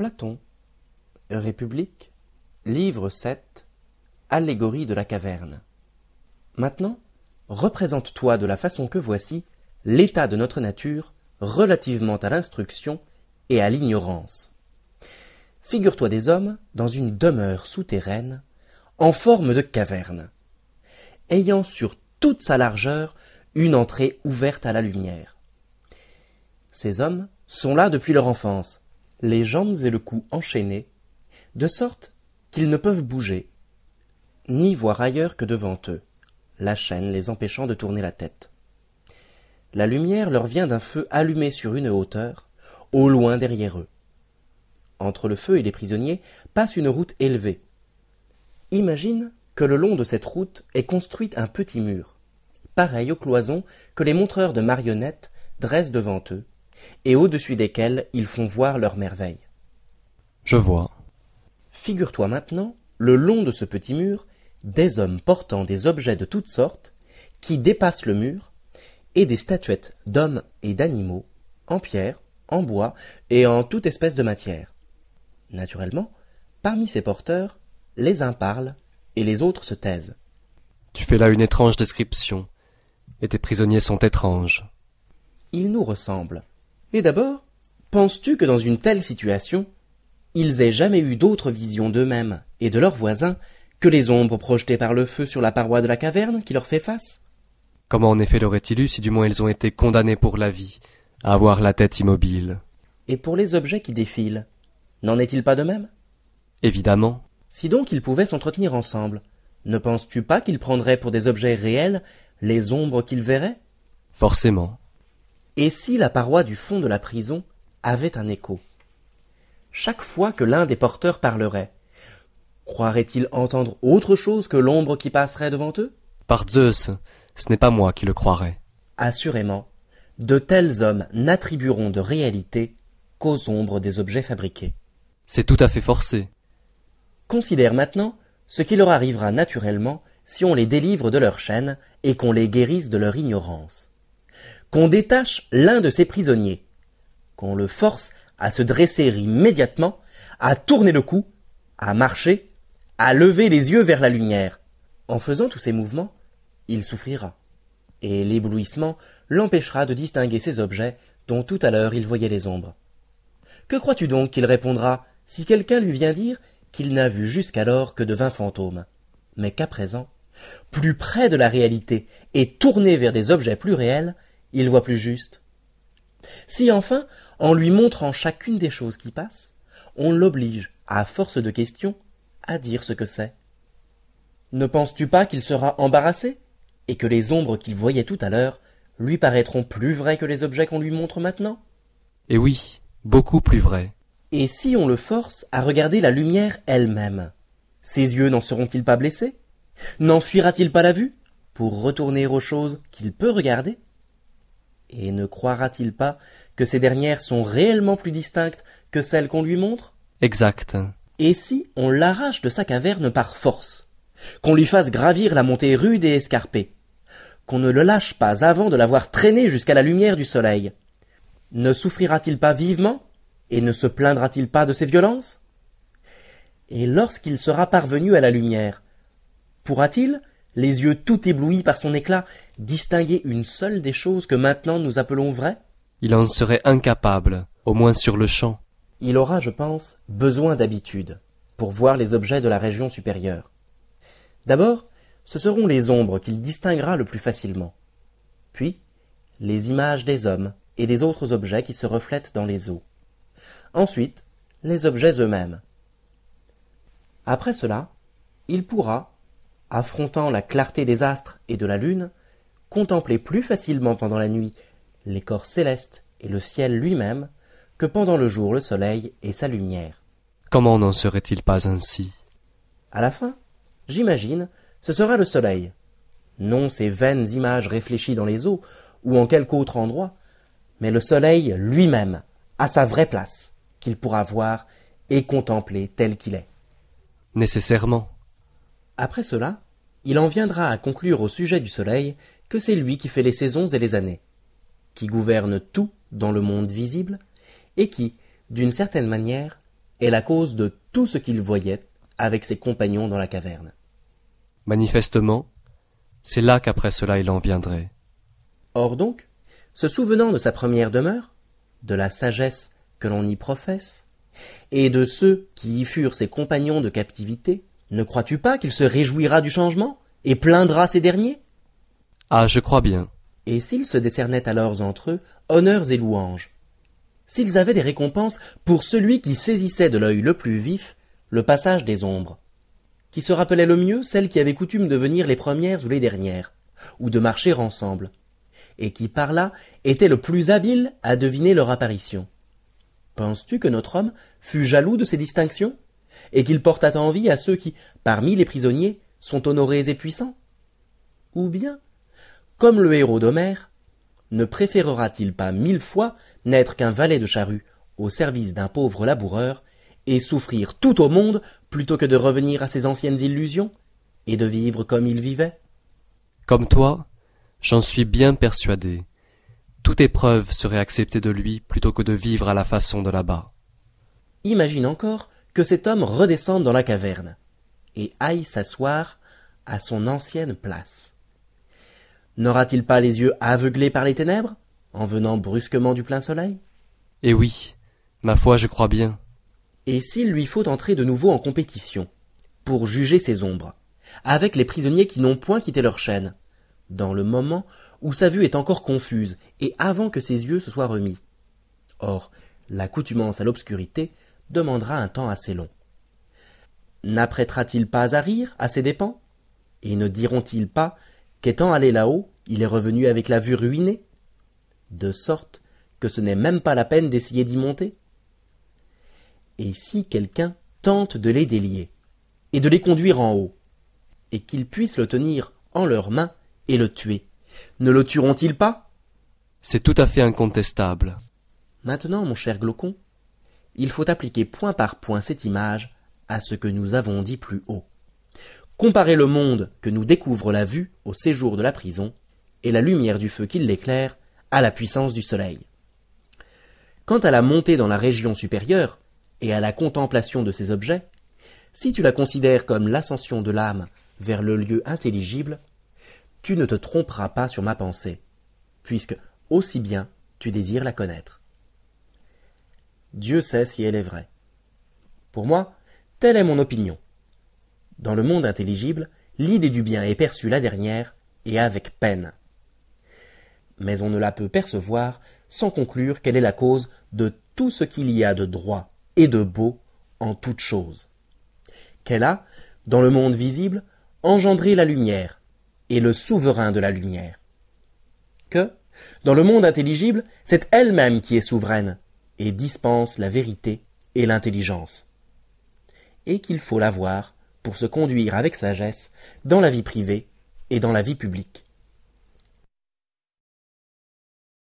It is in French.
Platon, République, livre 7, Allégorie de la caverne. Maintenant, représente-toi de la façon que voici l'état de notre nature relativement à l'instruction et à l'ignorance. Figure-toi des hommes dans une demeure souterraine en forme de caverne, ayant sur toute sa largeur une entrée ouverte à la lumière. Ces hommes sont là depuis leur enfance, les jambes et le cou enchaînés, de sorte qu'ils ne peuvent bouger, ni voir ailleurs que devant eux, la chaîne les empêchant de tourner la tête. La lumière leur vient d'un feu allumé sur une hauteur, au loin derrière eux. Entre le feu et les prisonniers passe une route élevée. Imagine que le long de cette route est construit un petit mur, pareil aux cloisons que les montreurs de marionnettes dressent devant eux, et au-dessus desquels ils font voir leurs merveilles. Je vois. Figure-toi maintenant, le long de ce petit mur, des hommes portant des objets de toutes sortes, qui dépassent le mur, et des statuettes d'hommes et d'animaux, en pierre, en bois et en toute espèce de matière. Naturellement, parmi ces porteurs, les uns parlent et les autres se taisent. Tu fais là une étrange description, et tes prisonniers sont étranges. Ils nous ressemblent, et d'abord, penses-tu que dans une telle situation, ils aient jamais eu d'autre vision d'eux-mêmes et de leurs voisins que les ombres projetées par le feu sur la paroi de la caverne qui leur fait face Comment en effet l'auraient-ils eu si du moins ils ont été condamnés pour la vie, à avoir la tête immobile Et pour les objets qui défilent, n'en est-il pas de même Évidemment. Si donc ils pouvaient s'entretenir ensemble, ne penses-tu pas qu'ils prendraient pour des objets réels les ombres qu'ils verraient Forcément. Et si la paroi du fond de la prison avait un écho Chaque fois que l'un des porteurs parlerait, croirait-il entendre autre chose que l'ombre qui passerait devant eux Par Zeus, ce n'est pas moi qui le croirais. Assurément, de tels hommes n'attribueront de réalité qu'aux ombres des objets fabriqués. C'est tout à fait forcé. Considère maintenant ce qui leur arrivera naturellement si on les délivre de leur chaîne et qu'on les guérisse de leur ignorance qu'on détache l'un de ses prisonniers, qu'on le force à se dresser immédiatement, à tourner le cou, à marcher, à lever les yeux vers la lumière. En faisant tous ces mouvements, il souffrira, et l'éblouissement l'empêchera de distinguer ces objets dont tout à l'heure il voyait les ombres. Que crois-tu donc qu'il répondra si quelqu'un lui vient dire qu'il n'a vu jusqu'alors que de vingt fantômes, mais qu'à présent, plus près de la réalité et tourné vers des objets plus réels, il voit plus juste. Si enfin, en lui montrant chacune des choses qui passent, on l'oblige, à force de questions, à dire ce que c'est. Ne penses-tu pas qu'il sera embarrassé et que les ombres qu'il voyait tout à l'heure lui paraîtront plus vraies que les objets qu'on lui montre maintenant Eh oui, beaucoup plus vraies. Et si on le force à regarder la lumière elle-même Ses yeux n'en seront-ils pas blessés N'enfuira-t-il pas la vue pour retourner aux choses qu'il peut regarder et ne croira-t-il pas que ces dernières sont réellement plus distinctes que celles qu'on lui montre Exact. Et si on l'arrache de sa caverne par force Qu'on lui fasse gravir la montée rude et escarpée Qu'on ne le lâche pas avant de l'avoir traîné jusqu'à la lumière du soleil Ne souffrira-t-il pas vivement Et ne se plaindra-t-il pas de ces violences Et lorsqu'il sera parvenu à la lumière, pourra-t-il, les yeux tout éblouis par son éclat, distinguer une seule des choses que maintenant nous appelons vraies Il en serait incapable, au moins sur le champ. Il aura, je pense, besoin d'habitude pour voir les objets de la région supérieure. D'abord, ce seront les ombres qu'il distinguera le plus facilement. Puis, les images des hommes et des autres objets qui se reflètent dans les eaux. Ensuite, les objets eux-mêmes. Après cela, il pourra, affrontant la clarté des astres et de la lune, contemplait plus facilement pendant la nuit les corps célestes et le ciel lui-même que pendant le jour le soleil et sa lumière. Comment n'en serait-il pas ainsi À la fin, j'imagine, ce sera le soleil. Non ces vaines images réfléchies dans les eaux ou en quelque autre endroit, mais le soleil lui-même, à sa vraie place, qu'il pourra voir et contempler tel qu'il est. Nécessairement. Après cela, il en viendra à conclure au sujet du soleil que c'est lui qui fait les saisons et les années, qui gouverne tout dans le monde visible, et qui, d'une certaine manière, est la cause de tout ce qu'il voyait avec ses compagnons dans la caverne. Manifestement, c'est là qu'après cela il en viendrait. Or donc, se souvenant de sa première demeure, de la sagesse que l'on y professe, et de ceux qui y furent ses compagnons de captivité, ne crois-tu pas qu'il se réjouira du changement et plaindra ces derniers Ah, je crois bien. Et s'ils se décernaient alors entre eux honneurs et louanges S'ils avaient des récompenses pour celui qui saisissait de l'œil le plus vif le passage des ombres, qui se rappelait le mieux celles qui avaient coutume de venir les premières ou les dernières, ou de marcher ensemble, et qui par là était le plus habile à deviner leur apparition. Penses-tu que notre homme fut jaloux de ces distinctions et qu'il porte à envie à ceux qui, parmi les prisonniers, sont honorés et puissants Ou bien, comme le héros d'Homère, ne préférera-t-il pas mille fois n'être qu'un valet de charrue au service d'un pauvre laboureur et souffrir tout au monde plutôt que de revenir à ses anciennes illusions et de vivre comme il vivait Comme toi, j'en suis bien persuadé. Toute épreuve serait acceptée de lui plutôt que de vivre à la façon de là-bas. Imagine encore que cet homme redescende dans la caverne, et aille s'asseoir à son ancienne place. N'aura t il pas les yeux aveuglés par les ténèbres, en venant brusquement du plein soleil? Eh oui, ma foi je crois bien. Et s'il lui faut entrer de nouveau en compétition, pour juger ses ombres, avec les prisonniers qui n'ont point quitté leur chaîne, dans le moment où sa vue est encore confuse et avant que ses yeux se soient remis. Or, l'accoutumance à l'obscurité demandera un temps assez long. N'apprêtera-t-il pas à rire à ses dépens Et ne diront-ils pas qu'étant allé là-haut, il est revenu avec la vue ruinée De sorte que ce n'est même pas la peine d'essayer d'y monter. Et si quelqu'un tente de les délier et de les conduire en haut, et qu'ils puissent le tenir en leurs mains et le tuer, ne le tueront-ils pas C'est tout à fait incontestable. Maintenant, mon cher Glaucon, il faut appliquer point par point cette image à ce que nous avons dit plus haut. Comparer le monde que nous découvre la vue au séjour de la prison, et la lumière du feu qui l'éclaire à la puissance du soleil. Quant à la montée dans la région supérieure, et à la contemplation de ces objets, si tu la considères comme l'ascension de l'âme vers le lieu intelligible, tu ne te tromperas pas sur ma pensée, puisque aussi bien tu désires la connaître. Dieu sait si elle est vraie. Pour moi, telle est mon opinion. Dans le monde intelligible, l'idée du bien est perçue la dernière, et avec peine. Mais on ne la peut percevoir sans conclure qu'elle est la cause de tout ce qu'il y a de droit et de beau en toute chose. Qu'elle a, dans le monde visible, engendré la lumière, et le souverain de la lumière. Que, dans le monde intelligible, c'est elle-même qui est souveraine, et dispense la vérité et l'intelligence, et qu'il faut l'avoir pour se conduire avec sagesse dans la vie privée et dans la vie publique.